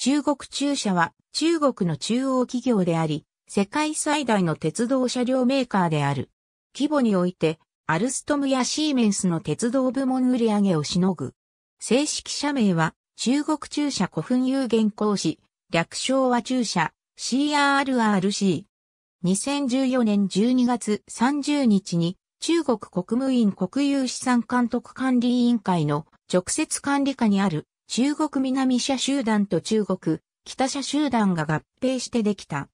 中国中車は中国の中央企業であり、世界最大の鉄道車両メーカーである。規模において、アルストムやシーメンスの鉄道部門売上をしのぐ。正式社名は、中国中車古墳有限公司、略称は中車、CRRC。2014年12月30日に、中国国務院国有資産監督管理委員会の直接管理下にある中国南社集団と中国、北社集団が合併してできた。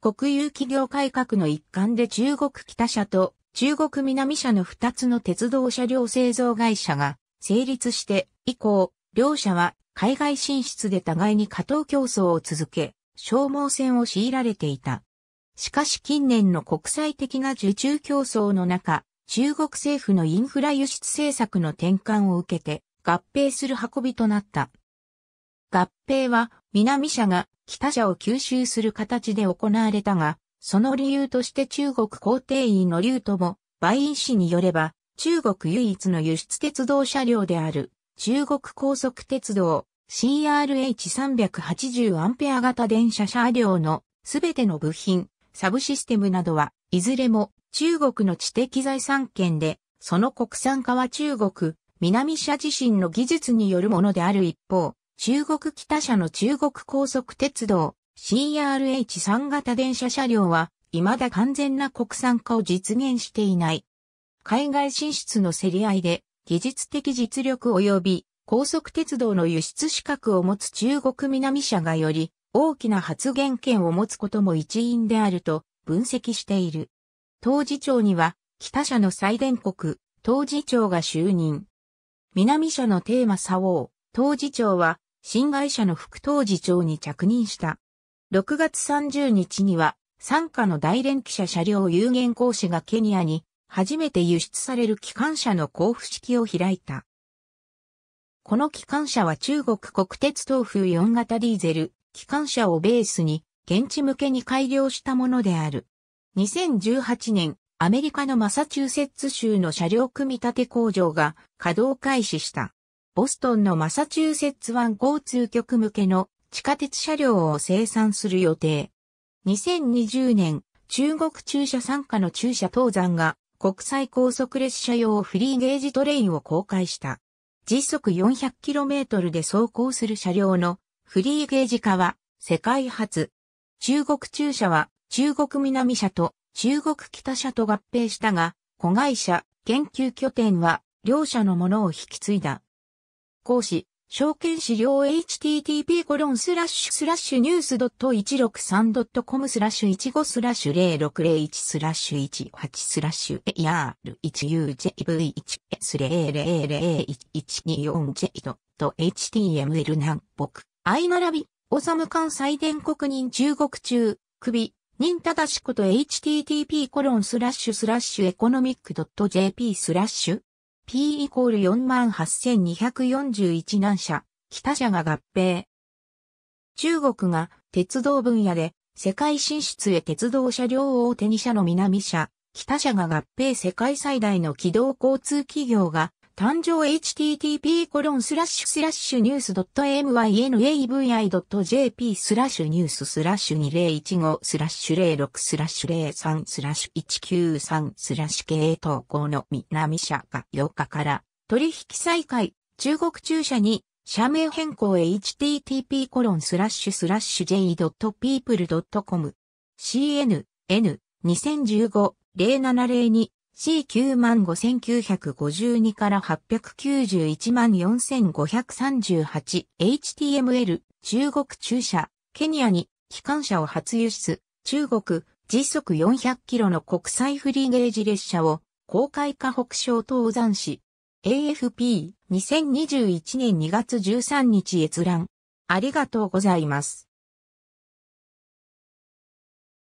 国有企業改革の一環で中国北社と中国南社の二つの鉄道車両製造会社が成立して以降、両社は海外進出で互いに過当競争を続け、消耗戦を強いられていた。しかし近年の国際的な受注競争の中、中国政府のインフラ輸出政策の転換を受けて、合併する運びとなった。合併は南社が北社を吸収する形で行われたが、その理由として中国皇帝院の竜とも、梅院氏によれば、中国唯一の輸出鉄道車両である、中国高速鉄道 CRH380 アンペア型電車車両のすべての部品、サブシステムなどは、いずれも中国の知的財産権で、その国産化は中国南社自身の技術によるものである一方、中国北社の中国高速鉄道 CRH3 型電車車両は未だ完全な国産化を実現していない。海外進出の競り合いで技術的実力及び高速鉄道の輸出資格を持つ中国南社がより大きな発言権を持つことも一因であると分析している。当事長には北社の最伝国、当事長が就任。南署のテーマ佐王、当事長は、新会社の副当事長に着任した。6月30日には、参加の大連機車車両有限公司がケニアに、初めて輸出される機関車の交付式を開いた。この機関車は中国国鉄東風4型ディーゼル、機関車をベースに、現地向けに改良したものである。2018年、アメリカのマサチューセッツ州の車両組み立て工場が稼働開始した。ボストンのマサチューセッツ湾交通局向けの地下鉄車両を生産する予定。2020年、中国駐車参加の駐車東山が国際高速列車用フリーゲージトレインを公開した。時速 400km で走行する車両のフリーゲージ化は世界初。中国駐車は中国南車と中国北社と合併したが、子会社、研究拠点は、両社のものを引き継いだ。講師、証券資料 http コロンスラッシュスラッシュニュース .163.com スラッシュ15スラッシュ0601スラッシュ18スラッシュ AR1UJV1 ス 0000124J と HTML 南北。相並び、オサム関西電国人中国中、首、任正しこと http コロンスラッシュスラッシュエコノミック .jp スラッシュ p イコール48241難社、北社が合併。中国が鉄道分野で世界進出へ鉄道車両大手2社の南社、北社が合併世界最大の軌道交通企業が誕生 http コロンスラッシュスラッシュニュース .mynavi.jp スラッシュニューススラッシュ2015スラッシュ06スラッシュ03スラッシュ193スラッシュ系統校の南社が8日から取引再開中国中社に社名変更 http コロンスラッシュスラッシュ j.people.com cnn 2015-0702 C95952 から 8914538HTML 中国駐車、ケニアに機関車を初輸出、中国時速400キロの国際フリーゲージ列車を公開化北省登山し AFP2021 年2月13日閲覧ありがとうございます。